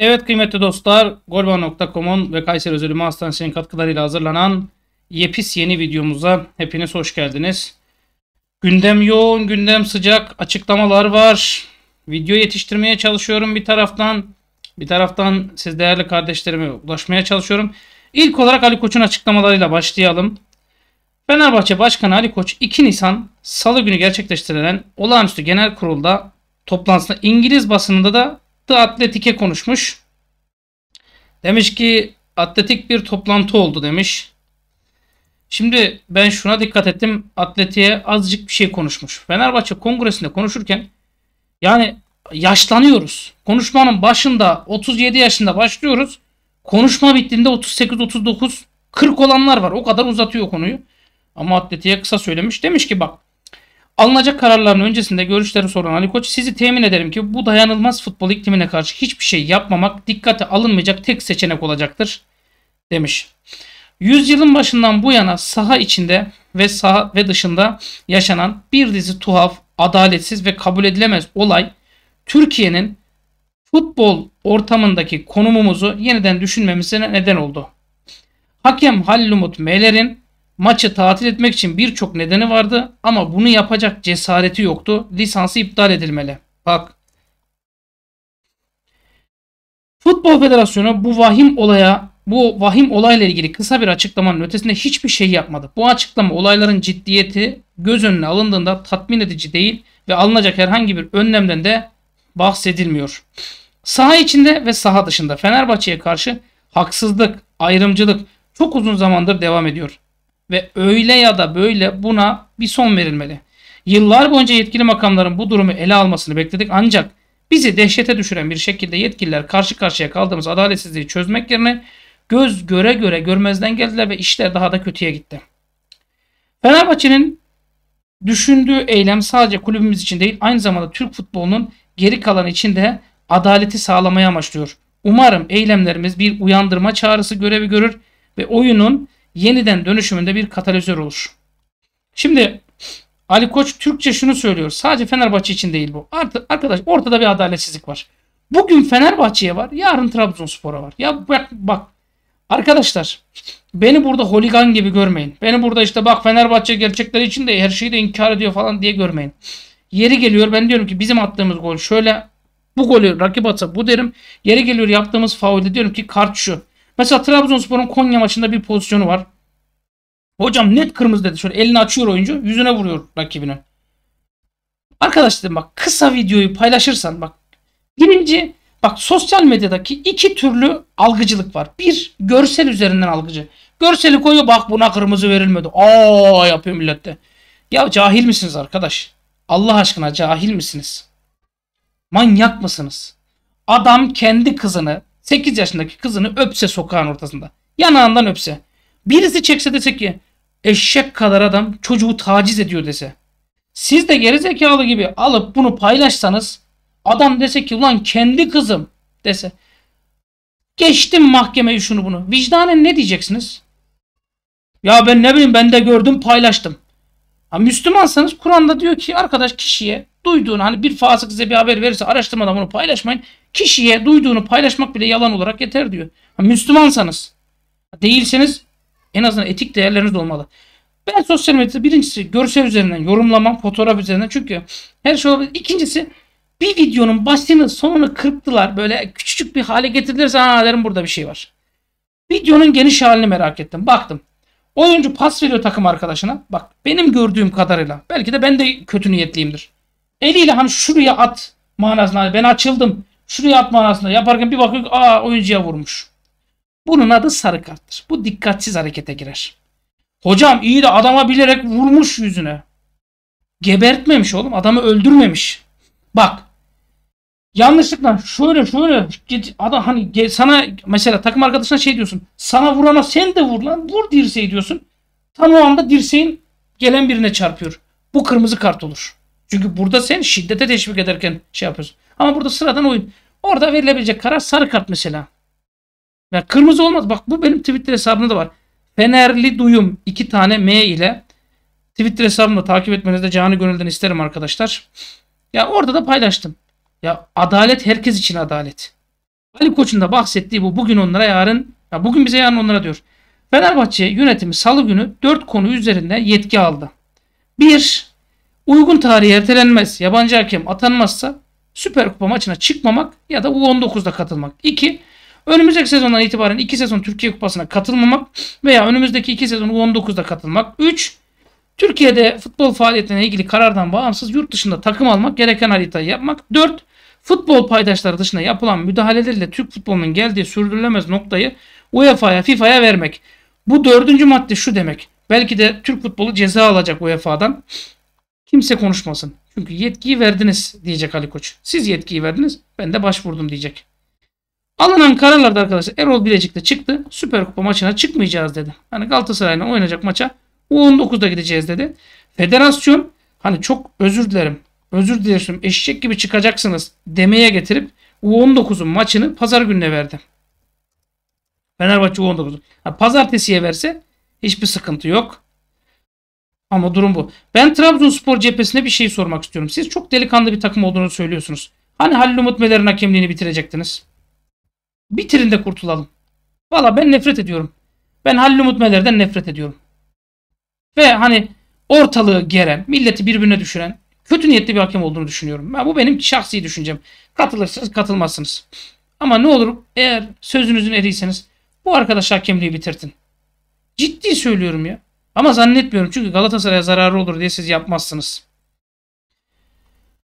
Evet kıymetli dostlar, golba.com'un ve Kayseri Özel Ümmü katkılarıyla hazırlanan Yepis yeni videomuza hepiniz hoş geldiniz. Gündem yoğun, gündem sıcak, açıklamalar var. Video yetiştirmeye çalışıyorum bir taraftan. Bir taraftan siz değerli kardeşlerime ulaşmaya çalışıyorum. İlk olarak Ali Koç'un açıklamalarıyla başlayalım. Fenerbahçe Başkanı Ali Koç 2 Nisan Salı günü gerçekleştirilen olağanüstü genel kurulda toplantısında İngiliz basınında da The Atletik'e konuşmuş. Demiş ki atletik bir toplantı oldu demiş. Şimdi ben şuna dikkat ettim. Atleti'ye azıcık bir şey konuşmuş. Fenerbahçe kongresinde konuşurken yani yaşlanıyoruz. Konuşmanın başında 37 yaşında başlıyoruz. Konuşma bittiğinde 38, 39, 40 olanlar var. O kadar uzatıyor konuyu. Ama Atleti'ye kısa söylemiş. Demiş ki bak Alınacak kararların öncesinde görüşleri soran Ali Koç sizi temin ederim ki bu dayanılmaz futbol iklimine karşı hiçbir şey yapmamak dikkate alınmayacak tek seçenek olacaktır demiş. Yüzyılın başından bu yana saha içinde ve saha ve dışında yaşanan bir dizi tuhaf, adaletsiz ve kabul edilemez olay Türkiye'nin futbol ortamındaki konumumuzu yeniden düşünmemize neden oldu. Hakem Hallumut Meyler'in Maçı tatil etmek için birçok nedeni vardı ama bunu yapacak cesareti yoktu. Lisansı iptal edilmeli. Bak. Futbol Federasyonu bu vahim olaya bu vahim olayla ilgili kısa bir açıklamanın ötesinde hiçbir şey yapmadı. Bu açıklama olayların ciddiyeti göz önüne alındığında tatmin edici değil ve alınacak herhangi bir önlemden de bahsedilmiyor. Saha içinde ve saha dışında Fenerbahçe'ye karşı haksızlık, ayrımcılık çok uzun zamandır devam ediyor ve öyle ya da böyle buna bir son verilmeli. Yıllar boyunca yetkili makamların bu durumu ele almasını bekledik ancak bizi dehşete düşüren bir şekilde yetkililer karşı karşıya kaldığımız adaletsizliği çözmek yerine göz göre göre görmezden geldiler ve işler daha da kötüye gitti. Fenerbahçe'nin düşündüğü eylem sadece kulübümüz için değil aynı zamanda Türk futbolunun geri kalan için de adaleti sağlamaya amaçlıyor. Umarım eylemlerimiz bir uyandırma çağrısı görevi görür ve oyunun yeniden dönüşümünde bir katalizör olur. Şimdi Ali Koç Türkçe şunu söylüyor. Sadece Fenerbahçe için değil bu. Artık arkadaş ortada bir adaletsizlik var. Bugün Fenerbahçe'ye var, yarın Trabzonspor'a var. Ya bak bak Arkadaşlar beni burada holigan gibi görmeyin. Beni burada işte bak Fenerbahçe gerçekleri için de her şeyi de inkar ediyor falan diye görmeyin. Yeri geliyor ben diyorum ki bizim attığımız gol şöyle bu golü rakip atsa bu derim. Yeri geliyor yaptığımız faulde diyorum ki kart şu. Mesela Trabzonspor'un Konya maçında bir pozisyonu var. Hocam net kırmızı dedi. Şöyle elini açıyor oyuncu. Yüzüne vuruyor rakibine. Arkadaş dedim bak kısa videoyu paylaşırsan bak. Birinci bak sosyal medyadaki iki türlü algıcılık var. Bir görsel üzerinden algıcı. Görseli koyuyor bak buna kırmızı verilmedi. Aa yapıyor millette. Ya cahil misiniz arkadaş? Allah aşkına cahil misiniz? Manyak mısınız? Adam kendi kızını 8 yaşındaki kızını öpse sokağın ortasında. Yanağından öpse. Birisi çekse dese ki eşek kadar adam çocuğu taciz ediyor dese. Siz de gerizekalı gibi alıp bunu paylaşsanız adam dese ki ulan kendi kızım dese. Geçtim mahkemeyi şunu bunu. Vicdanen ne diyeceksiniz? Ya ben ne bileyim ben de gördüm paylaştım. Ha, Müslümansanız Kur'an'da diyor ki arkadaş kişiye duyduğunu hani bir fasık size bir haber verirse araştırmadan bunu paylaşmayın kişiye duyduğunu paylaşmak bile yalan olarak yeter diyor. Müslümansanız değilseniz en azından etik değerleriniz olmalı. Ben sosyal medyada birincisi görsel üzerinden yorumlamam, fotoğraf üzerinden çünkü her şey olabilir. İkincisi bir videonun başını sonunu kırptılar böyle küçücük bir hale getirdilerse ha derim burada bir şey var. Videonun geniş halini merak ettim. Baktım. Oyuncu pas veriyor takım arkadaşına. Bak benim gördüğüm kadarıyla belki de ben de kötü niyetliyimdir. Eliyle hani şuraya at manasına ben açıldım. Şunu yapma arasında yaparken bir bakıyor aa oyuncuya vurmuş. Bunun adı sarı karttır. Bu dikkatsiz harekete girer. Hocam iyi de adama bilerek vurmuş yüzüne. Gebertmemiş oğlum. Adamı öldürmemiş. Bak. Yanlışlıkla şöyle şöyle adam hani sana mesela takım arkadaşına şey diyorsun. Sana vurana sen de vur lan. Vur dirseği diyorsun. Tam o anda dirseğin gelen birine çarpıyor. Bu kırmızı kart olur. Çünkü burada sen şiddete teşvik ederken şey yapıyorsun. Ama burada sıradan oyun. Orada verilebilecek karar sarı kart mesela. Ya kırmızı olmaz. Bak bu benim Twitter hesabımda da var. Fenerli Duyum iki tane M ile Twitter hesabımı takip etmenizi de canı gönülden isterim arkadaşlar. Ya orada da paylaştım. Ya adalet herkes için adalet. Ali Koç'un da bahsettiği bu bugün onlara yarın ya bugün bize yarın onlara diyor. Fenerbahçe yönetimi salı günü 4 konu üzerinde yetki aldı. 1. Uygun tarihi ertelenmez. Yabancı hakem atanmazsa Süper Kupa maçına çıkmamak ya da U19'da katılmak. 2. Önümüzdeki sezondan itibaren 2 sezon Türkiye Kupası'na katılmamak veya önümüzdeki 2 sezon U19'da katılmak. 3. Türkiye'de futbol faaliyetine ilgili karardan bağımsız yurt dışında takım almak gereken haritayı yapmak. 4. Futbol paydaşları dışında yapılan müdahalelerle Türk futbolunun geldiği sürdürülemez noktayı UEFA'ya, FIFA'ya vermek. Bu dördüncü madde şu demek. Belki de Türk futbolu ceza alacak UEFA'dan. Kimse konuşmasın. Çünkü yetkiyi verdiniz diyecek Ali Koç. Siz yetkiyi verdiniz ben de başvurdum diyecek. Alınan kararlarda arkadaşlar Erol Bilecik de çıktı. Süper Kupa maçına çıkmayacağız dedi. Hani Galatasaray'la oynayacak maça U19'da gideceğiz dedi. Federasyon hani çok özür dilerim. Özür dilerim eşek gibi çıkacaksınız demeye getirip U19'un maçını pazar gününe verdi. Fenerbahçe U19. pazartesiye verse hiçbir sıkıntı yok. Ama durum bu. Ben Trabzonspor cephesine bir şey sormak istiyorum. Siz çok delikanlı bir takım olduğunu söylüyorsunuz. Hani Halil Umut Meler'in hakemliğini bitirecektiniz? Bitirin de kurtulalım. Valla ben nefret ediyorum. Ben Halil Umut Meler'den nefret ediyorum. Ve hani ortalığı geren, milleti birbirine düşüren, kötü niyetli bir hakem olduğunu düşünüyorum. Ben, bu benim şahsi düşüncem. Katılırsınız, katılmazsınız. Ama ne olur eğer sözünüzün eriyseniz bu arkadaş hakemliği bitirtin. Ciddi söylüyorum ya. Ama zannetmiyorum çünkü Galatasaray'a zararı olur diye siz yapmazsınız.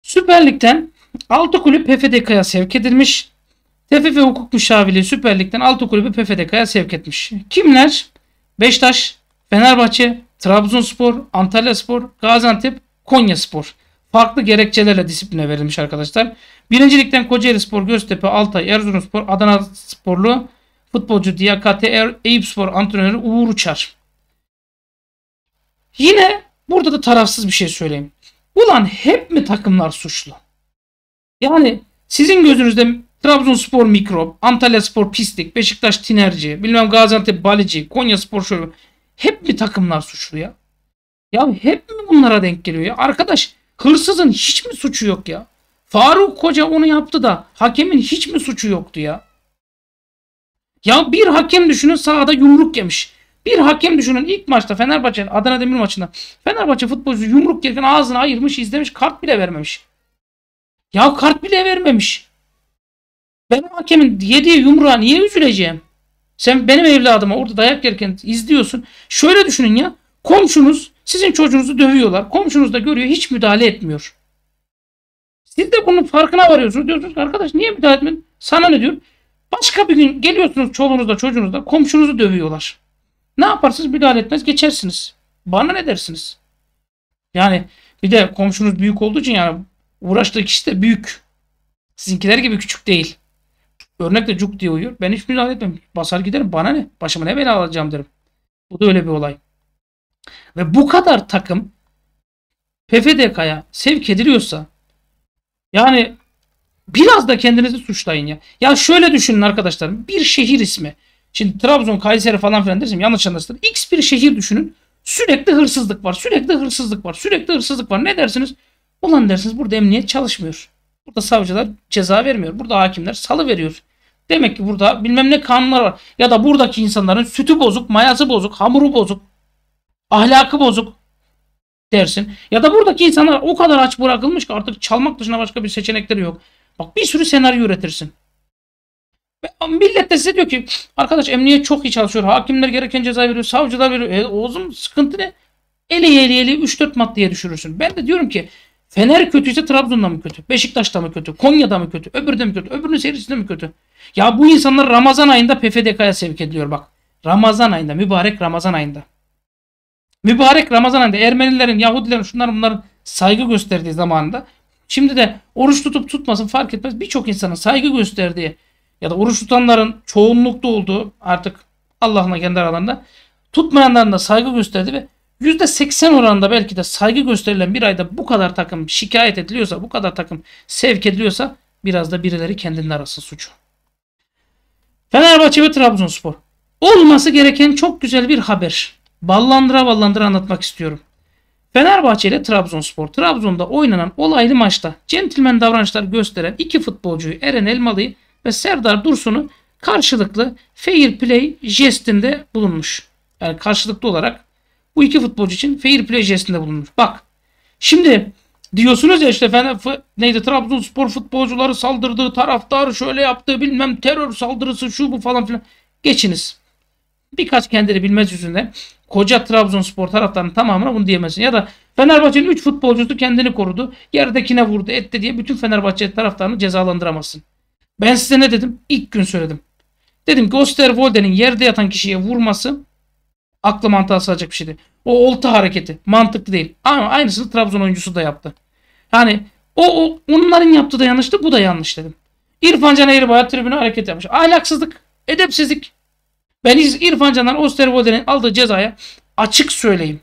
Süper Lig'den 6 kulüp PFDK'ya sevk edilmiş. TFF Hukuk Müşavirliği Süper Lig'den 6 kulübü PFDK'ya sevk etmiş. Kimler? Beştaş, Fenerbahçe, Trabzonspor, Antalyaspor, Gaziantep, Konyaspor. Farklı gerekçelerle disipline verilmiş arkadaşlar. Birincilikten Kocaeli Spor, Göztepe, Altay, Erzurumspor, Adana Sporlu futbolcu Diyakate, er, Eyüp Spor antrenörü Uğur Uçar. Yine burada da tarafsız bir şey söyleyeyim. Ulan hep mi takımlar suçlu? Yani sizin gözünüzde Trabzonspor mikrop, Antalya Spor pislik, Beşiktaş tinerci, bilmem Gaziantep balici, Konya Spor şöyle. Hep mi takımlar suçlu ya? Ya hep mi bunlara denk geliyor ya? Arkadaş hırsızın hiç mi suçu yok ya? Faruk Koca onu yaptı da hakemin hiç mi suçu yoktu ya? Ya bir hakem düşünün sahada yumruk yemiş. Bir hakem düşünün ilk maçta Fenerbahçe Adana Demir maçında Fenerbahçe futbolcusu yumruk yerken ağzını ayırmış izlemiş kart bile vermemiş. Ya kart bile vermemiş. Ben hakemin yediği yumruğa niye üzüleceğim? Sen benim evladıma orada dayak yerken izliyorsun. Şöyle düşünün ya. Komşunuz sizin çocuğunuzu dövüyorlar. Komşunuz da görüyor hiç müdahale etmiyor. Siz de bunun farkına varıyorsunuz. Diyorsunuz arkadaş niye müdahale etmedin? Sana ne diyorum? Başka bir gün geliyorsunuz çoluğunuzda çocuğunuzda komşunuzu dövüyorlar. Ne yaparsınız müdahale etmez geçersiniz. Bana ne dersiniz? Yani bir de komşunuz büyük olduğu için yani uğraştığı kişi de büyük. Sizinkiler gibi küçük değil. Örnekle cuk diye uyuyor. Ben hiç müdahale etmem. Basar giderim. Bana ne? Başıma ne bela alacağım derim. Bu da öyle bir olay. Ve bu kadar takım PFDK'ya sevk ediliyorsa yani biraz da kendinizi suçlayın ya. Ya şöyle düşünün arkadaşlar. Bir şehir ismi Şimdi Trabzon, Kayseri falan filan dersem yanlış anlarsın. X bir şehir düşünün. Sürekli hırsızlık var. Sürekli hırsızlık var. Sürekli hırsızlık var. Ne dersiniz? Ulan dersiniz burada emniyet çalışmıyor. Burada savcılar ceza vermiyor. Burada hakimler salı veriyor. Demek ki burada bilmem ne kanunlar var. Ya da buradaki insanların sütü bozuk, mayası bozuk, hamuru bozuk, ahlakı bozuk dersin. Ya da buradaki insanlar o kadar aç bırakılmış ki artık çalmak dışında başka bir seçenekleri yok. Bak bir sürü senaryo üretirsin. Millet de size diyor ki arkadaş emniyet çok iyi çalışıyor. Hakimler gereken ceza veriyor. Savcılar veriyor. E, oğlum sıkıntı ne? Eli eli eli 3-4 maddeye düşürürsün. Ben de diyorum ki Fener kötüyse Trabzon'da mı kötü? Beşiktaş'ta mı kötü? Konya'da mı kötü? Öbürde mi kötü? Öbürünün seyircisinde mi kötü? Ya bu insanlar Ramazan ayında PFDK'ya sevk ediliyor bak. Ramazan ayında. Mübarek Ramazan ayında. Mübarek Ramazan ayında Ermenilerin, Yahudilerin, şunların bunların saygı gösterdiği zamanında. Şimdi de oruç tutup tutmasın fark etmez. Birçok insanın saygı gösterdiği ya da oruç tutanların çoğunlukta olduğu artık Allah'ın kendi aralarında tutmayanların da saygı gösterdi ve %80 oranında belki de saygı gösterilen bir ayda bu kadar takım şikayet ediliyorsa, bu kadar takım sevk ediliyorsa biraz da birileri kendinde arası suçu. Fenerbahçe ve Trabzonspor. Olması gereken çok güzel bir haber. Ballandıra ballandıra anlatmak istiyorum. Fenerbahçe ile Trabzonspor. Trabzon'da oynanan olaylı maçta centilmen davranışlar gösteren iki futbolcuyu Eren Elmalı'yı ve Serdar Dursun'u karşılıklı fair play jestinde bulunmuş. Yani karşılıklı olarak bu iki futbolcu için fair play jestinde bulunmuş. Bak şimdi diyorsunuz ya işte efendim, neydi Trabzonspor futbolcuları saldırdığı taraftar şöyle yaptığı bilmem terör saldırısı şu bu falan filan. Geçiniz. Birkaç kendini bilmez yüzünden koca Trabzonspor taraftarının tamamına bunu diyemezsin. Ya da Fenerbahçe'nin 3 futbolcusu kendini korudu. Yerdekine vurdu etti diye bütün Fenerbahçe taraftarını cezalandıramazsın. Ben size ne dedim? İlk gün söyledim. Dedim Gosterwolde'nin yerde yatan kişiye vurması aklı mantığa sığacak bir şeydi. O olta hareketi mantıklı değil. Ama aynısını Trabzon oyuncusu da yaptı. Yani o, o onların yaptığı da yanlıştı bu da yanlış dedim. İrfan Can Eğribay'a tribüne hareket yapmış. Ahlaksızlık, edepsizlik. Ben İrfan Can'dan Osterwolde'nin aldığı cezaya açık söyleyeyim.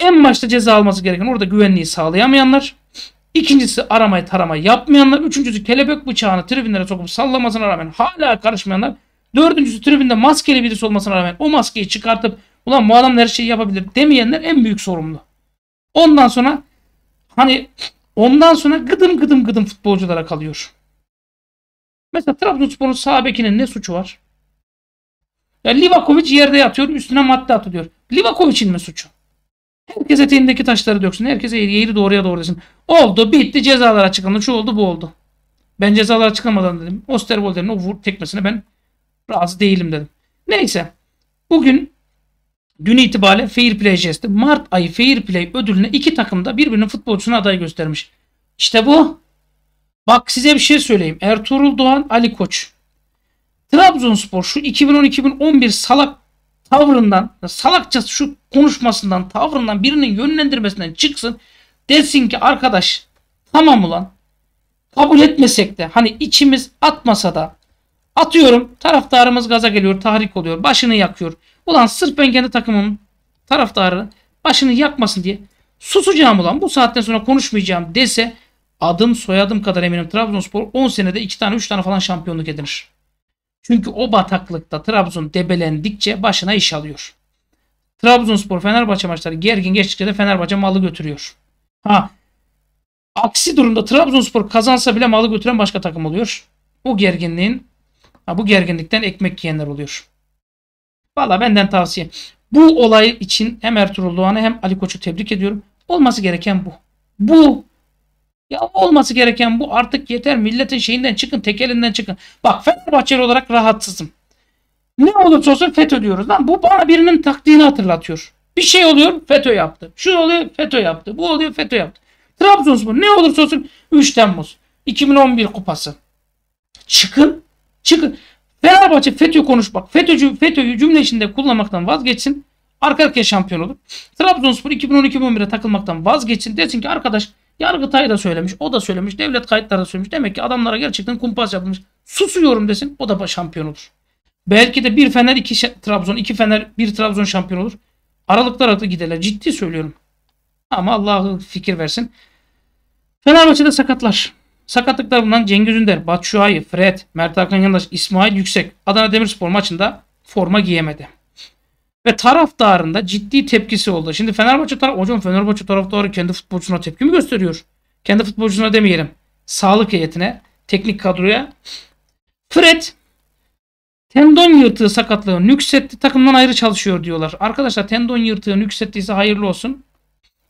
En başta ceza alması gereken orada güvenliği sağlayamayanlar. İkincisi aramayı taramayı yapmayanlar. Üçüncüsü kelebek bıçağını tribünlere sokup sallamasına rağmen hala karışmayanlar. Dördüncüsü tribünde maskeli birisi olmasına rağmen o maskeyi çıkartıp ulan bu adam her şeyi yapabilir demeyenler en büyük sorumlu. Ondan sonra hani ondan sonra gıdım gıdım gıdım futbolculara kalıyor. Mesela Trabzonspor'un sağ bekinin ne suçu var? Ya Livakovic yerde yatıyor üstüne madde atılıyor. Livakovic'in mi suçu? Herkes eteğindeki taşları döksün. Herkes eğri doğruya doğru desin. Oldu bitti cezalar açıklandı. Şu oldu bu oldu. Ben cezalar açıklamadan dedim. Osterwolder'in o vur tekmesine ben razı değilim dedim. Neyse. Bugün dün itibariyle Fair Play jesti. Mart ayı Fair Play ödülüne iki takım da birbirinin futbolcusunu aday göstermiş. İşte bu. Bak size bir şey söyleyeyim. Ertuğrul Doğan, Ali Koç. Trabzonspor şu 2010-2011 salak tavrından, salakça şu konuşmasından, tavrından birinin yönlendirmesinden çıksın. Desin ki arkadaş tamam ulan kabul etmesek de hani içimiz atmasa da atıyorum taraftarımız gaza geliyor, tahrik oluyor, başını yakıyor. Ulan sırf ben kendi takımımın taraftarı başını yakmasın diye susacağım ulan bu saatten sonra konuşmayacağım dese adım soyadım kadar eminim Trabzonspor 10 senede 2 tane 3 tane falan şampiyonluk edinir. Çünkü o bataklıkta Trabzon debelendikçe başına iş alıyor. Trabzonspor Fenerbahçe maçları gergin geçtikçe de Fenerbahçe malı götürüyor. Ha Aksi durumda Trabzonspor kazansa bile malı götüren başka takım oluyor. Bu gerginliğin ha, bu gerginlikten ekmek yiyenler oluyor. Valla benden tavsiye. Bu olay için hem Ertuğrul Doğan'ı hem Ali Koç'u tebrik ediyorum. Olması gereken bu. Bu ya olması gereken bu artık yeter. Milletin şeyinden çıkın, tekelinden çıkın. Bak Fenerbahçeli olarak rahatsızım. Ne olursa olsun FETÖ diyoruz lan. Bu bana birinin taktiğini hatırlatıyor. Bir şey oluyor FETÖ yaptı. Şu oluyor FETÖ yaptı. Bu oluyor FETÖ yaptı. Trabzonspor ne olursa olsun 3 Temmuz 2011 kupası. Çıkın. Çıkın. Fenerbahçe FETÖ konuşmak, FETÖ'cü, FETÖ'yü cümle içinde kullanmaktan vazgeçsin. Arka arkaya şampiyon olur. Trabzonspor 2012-11'e takılmaktan vazgeçsin. Desin ki arkadaş Yargıtay da söylemiş, o da söylemiş, devlet kayıtları da söylemiş. Demek ki adamlara gerçekten kumpas yapılmış. Susuyorum desin, o da şampiyon olur. Belki de bir Fener, iki Trabzon, iki Fener, bir Trabzon şampiyon olur. Aralıklar aralıklı giderler. Ciddi söylüyorum. Ama Allah'ı fikir versin. Fenerbahçe'de sakatlar. Sakatlıklar bulunan Cengiz Ünder, Batu Şuayi, Fred, Mert Hakan Yandaş, İsmail Yüksek Adana Demirspor maçında forma giyemedi. Ve taraftarında ciddi tepkisi oldu. Şimdi Fenerbahçe taraf hocam Fenerbahçe taraftarı kendi futbolcusuna tepki mi gösteriyor? Kendi futbolcusuna demeyelim. Sağlık heyetine, teknik kadroya. Fred tendon yırtığı sakatlığı nüksetti takımdan ayrı çalışıyor diyorlar. Arkadaşlar tendon yırtığı nüksettiyse hayırlı olsun.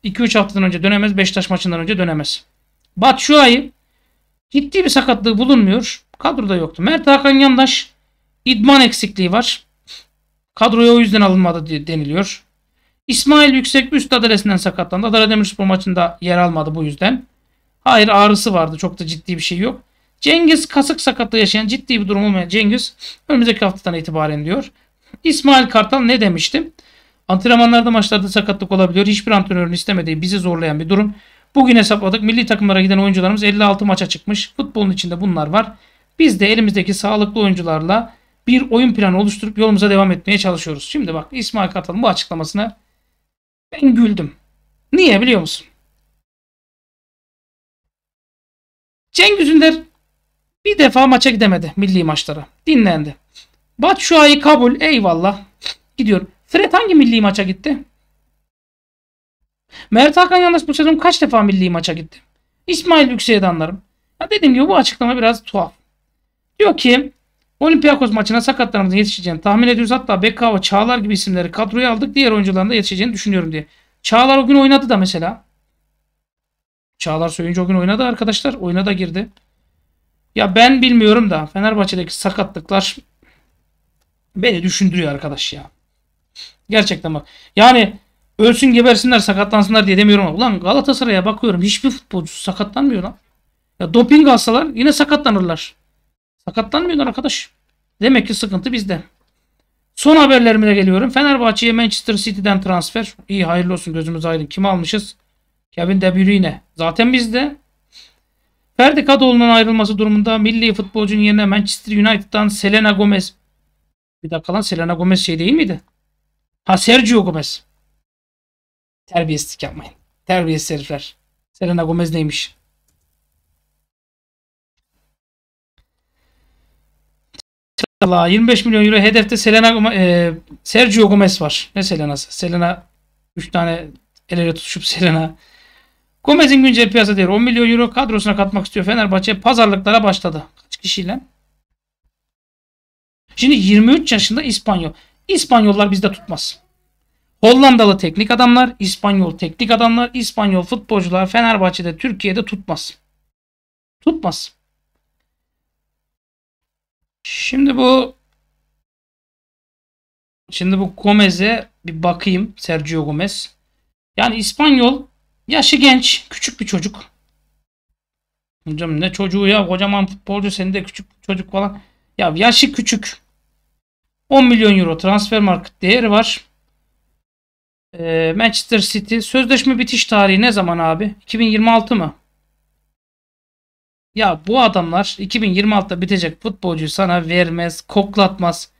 2-3 haftadan önce dönemez. Beşiktaş maçından önce dönemez. Bat ayı ciddi bir sakatlığı bulunmuyor. Kadroda yoktu. Mert Hakan Yandaş idman eksikliği var. Kadroya o yüzden alınmadı deniliyor. İsmail Yüksek üst adresinden sakatlandı. Adana Demirspor maçında yer almadı bu yüzden. Hayır ağrısı vardı. Çok da ciddi bir şey yok. Cengiz kasık sakatlığı yaşayan ciddi bir durum olmayan Cengiz önümüzdeki haftadan itibaren diyor. İsmail Kartal ne demiştim? Antrenmanlarda maçlarda sakatlık olabiliyor. Hiçbir antrenörün istemediği bizi zorlayan bir durum. Bugün hesapladık. Milli takımlara giden oyuncularımız 56 maça çıkmış. Futbolun içinde bunlar var. Biz de elimizdeki sağlıklı oyuncularla bir oyun planı oluşturup yolumuza devam etmeye çalışıyoruz. Şimdi bak İsmail Kartal'ın bu açıklamasına ben güldüm. Niye biliyor musun? Cengiz Ünder bir defa maça gidemedi milli maçlara. Dinlendi. Bat şu ayı kabul. Eyvallah. gidiyor. Fred hangi milli maça gitti? Mert Hakan Yandaş bu sezon kaç defa milli maça gitti? İsmail Yüksek'e de anlarım. Ya dediğim gibi bu açıklama biraz tuhaf. Diyor ki Olympiakos maçına sakatlarımızın yetişeceğini tahmin ediyoruz. Hatta Bekava, Çağlar gibi isimleri kadroya aldık. Diğer oyuncuların da yetişeceğini düşünüyorum diye. Çağlar o gün oynadı da mesela. Çağlar Söyüncü o gün oynadı arkadaşlar. Oyuna da girdi. Ya ben bilmiyorum da Fenerbahçe'deki sakatlıklar beni düşündürüyor arkadaş ya. Gerçekten bak. Yani ölsün gebersinler sakatlansınlar diye demiyorum ama. Ulan Galatasaray'a bakıyorum hiçbir futbolcu sakatlanmıyor lan. Ya doping alsalar yine sakatlanırlar. Sakatlanmıyorlar arkadaş. Demek ki sıkıntı bizde. Son haberlerime geliyorum. Fenerbahçe'ye Manchester City'den transfer. İyi hayırlı olsun gözümüz aydın. Kim almışız? Kevin De Bruyne. Zaten bizde. Ferdi Kadıoğlu'nun ayrılması durumunda milli futbolcunun yerine Manchester United'dan Selena Gomez. Bir dakika lan Selena Gomez şey değil miydi? Ha Sergio Gomez. Terbiyesizlik yapmayın. Terbiyesiz herifler. Selena Gomez neymiş? Allah 25 milyon euro hedefte Selena e, Sergio Gomez var. Ne Selena'sı? Selena 3 tane el ele tutuşup Selena. Gomez'in güncel piyasa değeri 10 milyon euro kadrosuna katmak istiyor. Fenerbahçe pazarlıklara başladı. Kaç kişiyle? Şimdi 23 yaşında İspanyol. İspanyollar bizde tutmaz. Hollandalı teknik adamlar, İspanyol teknik adamlar, İspanyol futbolcular Fenerbahçe'de, Türkiye'de tutmaz. Tutmaz. Şimdi bu Şimdi bu Gomez'e bir bakayım. Sergio Gomez. Yani İspanyol yaşı genç. Küçük bir çocuk. Hocam ne çocuğu ya kocaman futbolcu senin de küçük çocuk falan. Ya yaşı küçük. 10 milyon euro transfer market değeri var. Ee, Manchester City sözleşme bitiş tarihi ne zaman abi? 2026 mı? Ya bu adamlar 2026'da bitecek futbolcuyu sana vermez, koklatmaz.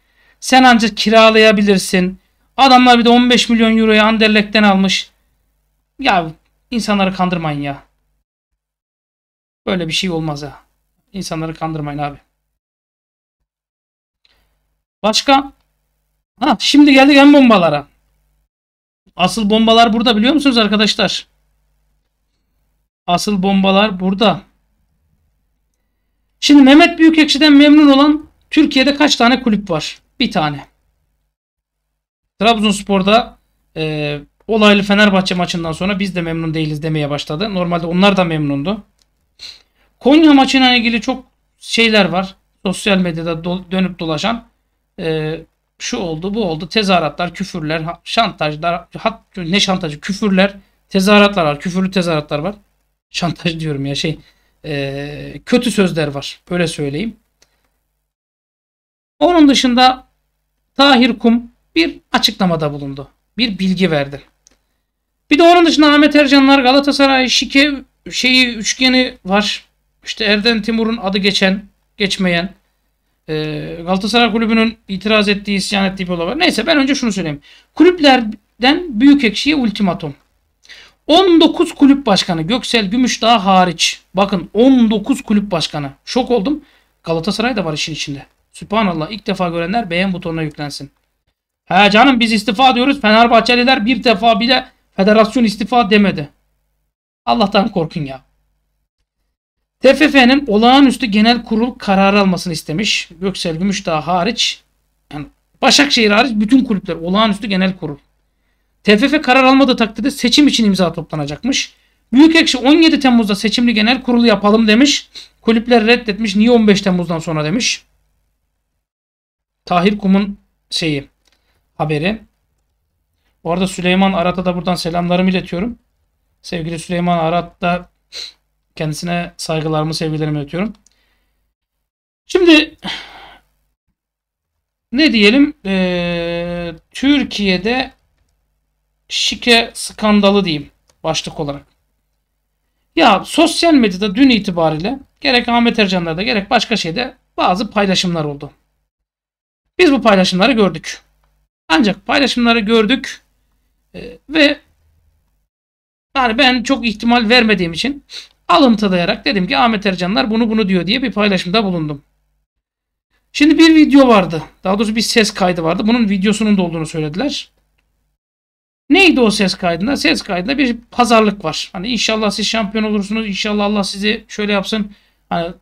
Sen ancak kiralayabilirsin. Adamlar bir de 15 milyon euroyu Anderlecht'ten almış. Ya insanları kandırmayın ya. Böyle bir şey olmaz ya. İnsanları kandırmayın abi. Başka? Ha, şimdi geldik en bombalara. Asıl bombalar burada biliyor musunuz arkadaşlar? Asıl bombalar burada. Şimdi Mehmet Büyükekşi'den memnun olan Türkiye'de kaç tane kulüp var? Bir tane. Trabzonspor'da e, olaylı Fenerbahçe maçından sonra biz de memnun değiliz demeye başladı. Normalde onlar da memnundu. Konya maçına ilgili çok şeyler var. Sosyal medyada do dönüp dolaşan e, şu oldu bu oldu tezahüratlar, küfürler, şantajlar, hat, ne şantajı küfürler, tezahüratlar var. Küfürlü tezahüratlar var. Şantaj diyorum ya şey e, kötü sözler var. böyle söyleyeyim. Onun dışında Tahir Kum bir açıklamada bulundu. Bir bilgi verdi. Bir de onun dışında Ahmet Ercanlar Galatasaray şike şeyi üçgeni var. İşte Erden Timur'un adı geçen, geçmeyen. E, Galatasaray Kulübü'nün itiraz ettiği, isyan ettiği bir olay var. Neyse ben önce şunu söyleyeyim. Kulüplerden büyük ekşiye ultimatum. 19 kulüp başkanı Göksel Gümüşdağ hariç. Bakın 19 kulüp başkanı. Şok oldum. Galatasaray da var işin içinde. Sübhanallah ilk defa görenler beğen butonuna yüklensin. He canım biz istifa diyoruz. Fenerbahçeliler bir defa bile federasyon istifa demedi. Allah'tan korkun ya. TFF'nin olağanüstü genel kurul kararı almasını istemiş. Göksel Gümüşdağ hariç. Yani Başakşehir hariç bütün kulüpler olağanüstü genel kurul. TFF karar almadığı takdirde seçim için imza toplanacakmış. Büyükekşi 17 Temmuz'da seçimli genel kurulu yapalım demiş. Kulüpler reddetmiş. Niye 15 Temmuz'dan sonra demiş. Tahir Kum'un şeyi haberi. Bu arada Süleyman Arat'a da buradan selamlarımı iletiyorum. Sevgili Süleyman Arat da kendisine saygılarımı, sevgilerimi iletiyorum. Şimdi ne diyelim? Ee, Türkiye'de şike skandalı diyeyim başlık olarak. Ya sosyal medyada dün itibariyle gerek Ahmet Ercanlar'da gerek başka şeyde bazı paylaşımlar oldu. Biz bu paylaşımları gördük. Ancak paylaşımları gördük e, ve yani ben çok ihtimal vermediğim için alıntılayarak dedim ki Ahmet Ercanlar bunu bunu diyor diye bir paylaşımda bulundum. Şimdi bir video vardı. Daha doğrusu bir ses kaydı vardı. Bunun videosunun da olduğunu söylediler. Neydi o ses kaydında? Ses kaydında bir pazarlık var. Hani inşallah siz şampiyon olursunuz. İnşallah Allah sizi şöyle yapsın. Hani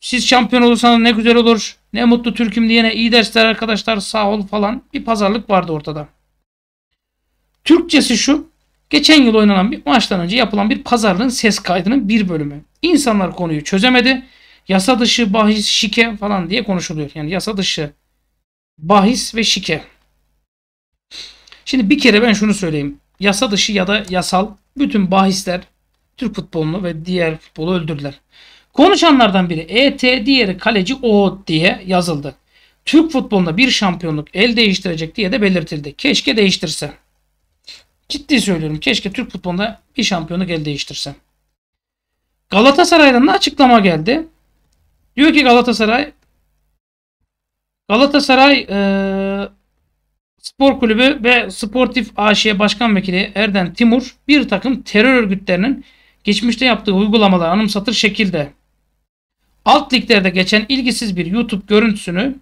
siz şampiyon olursanız ne güzel olur. Ne mutlu Türk'üm diyene iyi dersler arkadaşlar sağ ol falan. Bir pazarlık vardı ortada. Türkçesi şu. Geçen yıl oynanan bir maçtan önce yapılan bir pazarlığın ses kaydının bir bölümü. İnsanlar konuyu çözemedi. Yasa dışı bahis şike falan diye konuşuluyor. Yani yasa dışı bahis ve şike. Şimdi bir kere ben şunu söyleyeyim. Yasa dışı ya da yasal bütün bahisler Türk futbolunu ve diğer futbolu öldürdüler. Konuşanlardan biri ET diğeri kaleci O diye yazıldı. Türk futbolunda bir şampiyonluk el değiştirecek diye de belirtildi. Keşke değiştirse. Ciddi söylüyorum. Keşke Türk futbolunda bir şampiyonluk el değiştirse. Galatasaray'dan da açıklama geldi. Diyor ki Galatasaray Galatasaray e, Spor Kulübü ve Sportif AŞ Başkan Vekili Erden Timur bir takım terör örgütlerinin geçmişte yaptığı uygulamaları anımsatır şekilde alt liglerde geçen ilgisiz bir YouTube görüntüsünü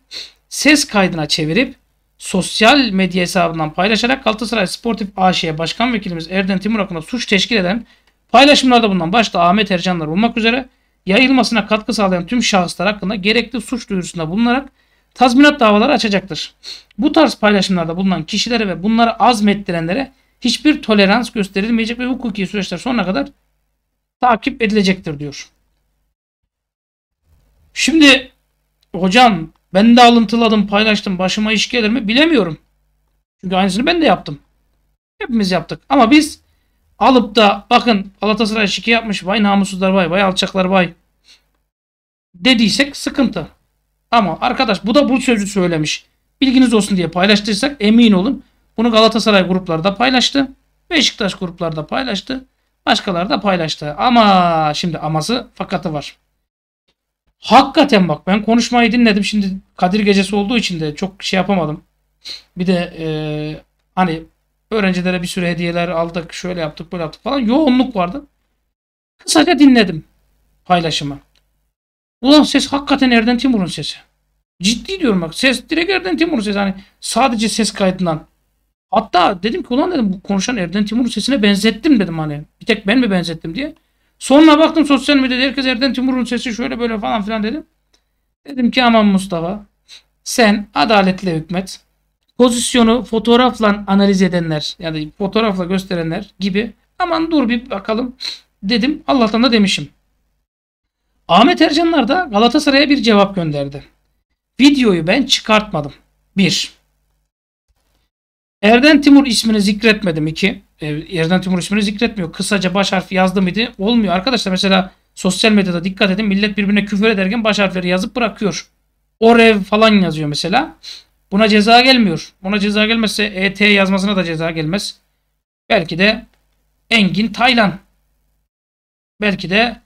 ses kaydına çevirip sosyal medya hesabından paylaşarak Galatasaray Sportif AŞ'ye Başkan Vekilimiz Erden Timur hakkında suç teşkil eden paylaşımlarda bulunan başta Ahmet Ercanlar olmak üzere yayılmasına katkı sağlayan tüm şahıslar hakkında gerekli suç duyurusunda bulunarak tazminat davaları açacaktır. Bu tarz paylaşımlarda bulunan kişilere ve bunları azmettirenlere hiçbir tolerans gösterilmeyecek ve hukuki süreçler sonuna kadar takip edilecektir diyor. Şimdi hocam ben de alıntıladım paylaştım başıma iş gelir mi bilemiyorum. Çünkü aynısını ben de yaptım. Hepimiz yaptık ama biz alıp da bakın Galatasaray şike yapmış vay namussuzlar vay vay alçaklar vay dediysek sıkıntı. Ama arkadaş bu da bu sözü söylemiş. Bilginiz olsun diye paylaştıysak emin olun. Bunu Galatasaray gruplarda paylaştı. Beşiktaş gruplarda paylaştı. Başkaları da paylaştı. Ama şimdi aması fakatı var. Hakikaten bak ben konuşmayı dinledim. Şimdi Kadir Gecesi olduğu için de çok şey yapamadım. Bir de e, hani öğrencilere bir sürü hediyeler aldık. Şöyle yaptık böyle yaptık falan. Yoğunluk vardı. Kısaca dinledim paylaşımı. Ulan ses hakikaten Erden Timur'un sesi. Ciddi diyorum bak. Ses direkt Erden Timur'un sesi. Hani sadece ses kaydından. Hatta dedim ki ulan dedim bu konuşan Erden Timur'un sesine benzettim dedim hani. Bir tek ben mi benzettim diye. Sonra baktım sosyal medyada herkes Erden Timur'un sesi şöyle böyle falan filan dedim. Dedim ki aman Mustafa sen adaletle hükmet. Pozisyonu fotoğrafla analiz edenler yani fotoğrafla gösterenler gibi aman dur bir bakalım dedim. Allah'tan da demişim. Ahmet Ercanlar da Galatasaray'a bir cevap gönderdi. Videoyu ben çıkartmadım. 1. Erden Timur ismini zikretmedim 2. E, Erden Timur ismini zikretmiyor. Kısaca baş harfi yazdı mıydı? Olmuyor arkadaşlar. Mesela sosyal medyada dikkat edin. Millet birbirine küfür ederken baş harfleri yazıp bırakıyor. Orev falan yazıyor mesela. Buna ceza gelmiyor. Buna ceza gelmezse ET yazmasına da ceza gelmez. Belki de Engin Taylan. Belki de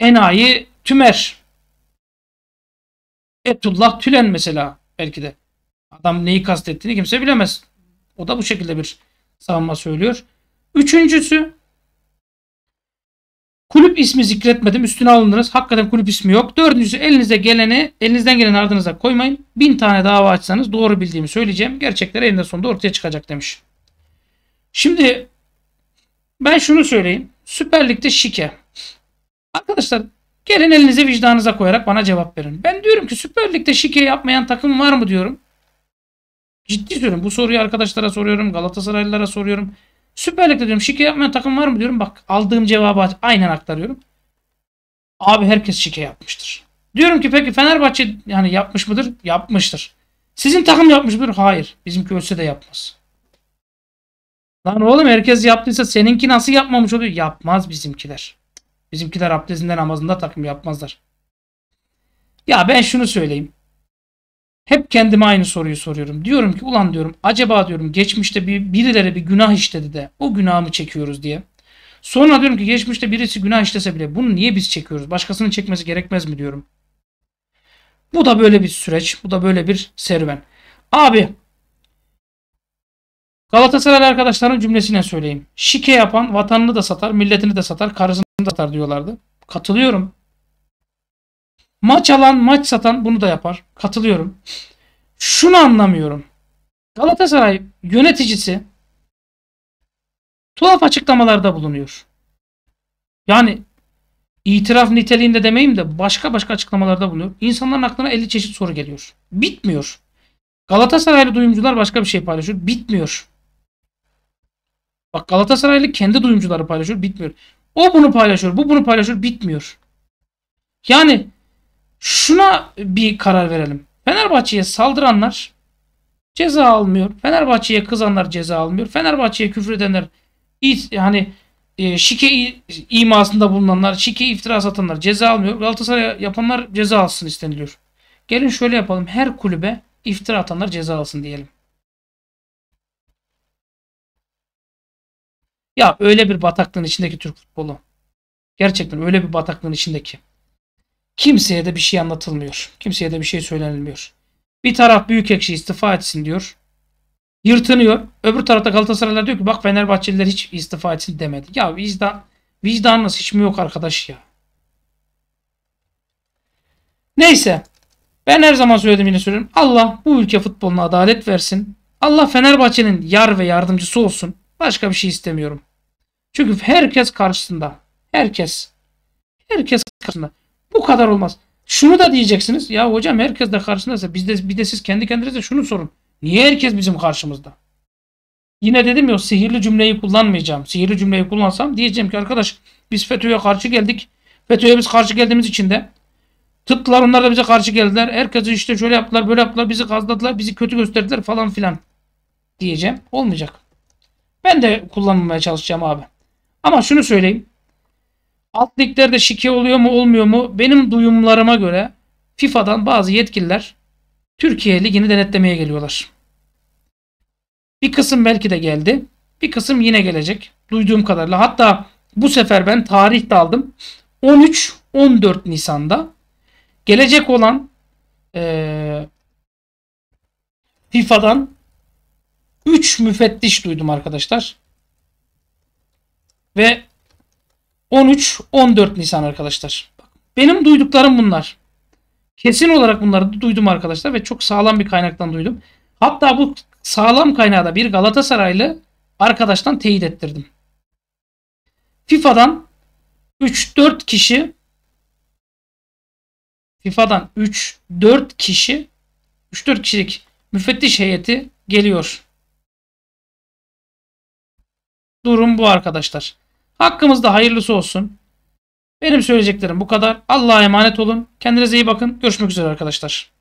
Enayi Tümer. Etullah Tülen mesela belki de. Adam neyi kastettiğini kimse bilemez. O da bu şekilde bir savunma söylüyor. Üçüncüsü kulüp ismi zikretmedim. Üstüne alındınız. Hakikaten kulüp ismi yok. Dördüncüsü elinize geleni elinizden geleni ardınıza koymayın. Bin tane dava açsanız doğru bildiğimi söyleyeceğim. Gerçekler elinde sonunda ortaya çıkacak demiş. Şimdi ben şunu söyleyeyim. Süper Lig'de şike. Arkadaşlar gelin elinizi vicdanınıza koyarak bana cevap verin. Ben diyorum ki Süper Lig'de şike yapmayan takım var mı diyorum. Ciddi söylüyorum. Bu soruyu arkadaşlara soruyorum. Galatasaraylılara soruyorum. Süper Lig'de diyorum şike yapmayan takım var mı diyorum. Bak aldığım cevabı aynen aktarıyorum. Abi herkes şike yapmıştır. Diyorum ki peki Fenerbahçe yani yapmış mıdır? Yapmıştır. Sizin takım yapmış mıdır? Hayır. Bizimki ölse de yapmaz. Lan oğlum herkes yaptıysa seninki nasıl yapmamış oluyor? Yapmaz bizimkiler. Bizimkiler abdestinde namazında takım yapmazlar. Ya ben şunu söyleyeyim. Hep kendime aynı soruyu soruyorum. Diyorum ki ulan diyorum acaba diyorum geçmişte bir, birileri bir günah işledi de o günahı mı çekiyoruz diye. Sonra diyorum ki geçmişte birisi günah işlese bile bunu niye biz çekiyoruz? Başkasının çekmesi gerekmez mi diyorum. Bu da böyle bir süreç. Bu da böyle bir serüven. Abi Galatasaray arkadaşlarının cümlesine söyleyeyim. Şike yapan vatanını da satar, milletini de satar, karısını da satar diyorlardı. Katılıyorum. Maç alan, maç satan bunu da yapar. Katılıyorum. Şunu anlamıyorum. Galatasaray yöneticisi tuhaf açıklamalarda bulunuyor. Yani itiraf niteliğinde demeyim de başka başka açıklamalarda bulunuyor. İnsanların aklına 50 çeşit soru geliyor. Bitmiyor. Galatasaraylı duyumcular başka bir şey paylaşıyor. Bitmiyor. Bak Galatasaraylı kendi duyumcuları paylaşıyor bitmiyor. O bunu paylaşıyor. Bu bunu paylaşıyor bitmiyor. Yani şuna bir karar verelim. Fenerbahçe'ye saldıranlar ceza almıyor. Fenerbahçe'ye kızanlar ceza almıyor. Fenerbahçe'ye küfür edenler hani şike imasında bulunanlar, şike iftira atanlar ceza almıyor. Galatasaray yapanlar ceza alsın isteniliyor. Gelin şöyle yapalım. Her kulübe iftira atanlar ceza alsın diyelim. Ya öyle bir bataklığın içindeki Türk futbolu. Gerçekten öyle bir bataklığın içindeki. Kimseye de bir şey anlatılmıyor. Kimseye de bir şey söylenilmiyor. Bir taraf büyük ekşi istifa etsin diyor. Yırtınıyor. Öbür tarafta Galatasaraylar diyor ki bak Fenerbahçeliler hiç istifa etsin demedi. Ya vicdan, vicdanınız hiç mi yok arkadaş ya? Neyse. Ben her zaman söyledim yine söylüyorum. Allah bu ülke futboluna adalet versin. Allah Fenerbahçe'nin yar ve yardımcısı olsun. Başka bir şey istemiyorum. Çünkü herkes karşısında. Herkes. Herkes karşısında. Bu kadar olmaz. Şunu da diyeceksiniz. Ya hocam herkes de karşısındaysa biz de, bir de siz kendi kendinize şunu sorun. Niye herkes bizim karşımızda? Yine dedim ya sihirli cümleyi kullanmayacağım. Sihirli cümleyi kullansam diyeceğim ki arkadaş biz FETÖ'ye karşı geldik. FETÖ'ye biz karşı geldiğimiz için de tıptılar onlar da bize karşı geldiler. Herkesi işte şöyle yaptılar böyle yaptılar bizi kazladılar bizi kötü gösterdiler falan filan diyeceğim. Olmayacak. Ben de kullanmamaya çalışacağım abi. Ama şunu söyleyeyim. Alt liglerde şike oluyor mu olmuyor mu? Benim duyumlarıma göre FIFA'dan bazı yetkililer Türkiye Ligi'ni denetlemeye geliyorlar. Bir kısım belki de geldi. Bir kısım yine gelecek. Duyduğum kadarıyla. Hatta bu sefer ben tarih de aldım. 13-14 Nisan'da gelecek olan e, FIFA'dan 3 müfettiş duydum arkadaşlar. Ve 13-14 Nisan arkadaşlar. Benim duyduklarım bunlar. Kesin olarak bunları duydum arkadaşlar ve çok sağlam bir kaynaktan duydum. Hatta bu sağlam kaynağı da bir Galatasaraylı arkadaştan teyit ettirdim. FIFA'dan 3-4 kişi FIFA'dan 3-4 kişi 3-4 kişilik müfettiş heyeti geliyor. Durum bu arkadaşlar. Hakkımızda hayırlısı olsun. Benim söyleyeceklerim bu kadar. Allah'a emanet olun. Kendinize iyi bakın. Görüşmek üzere arkadaşlar.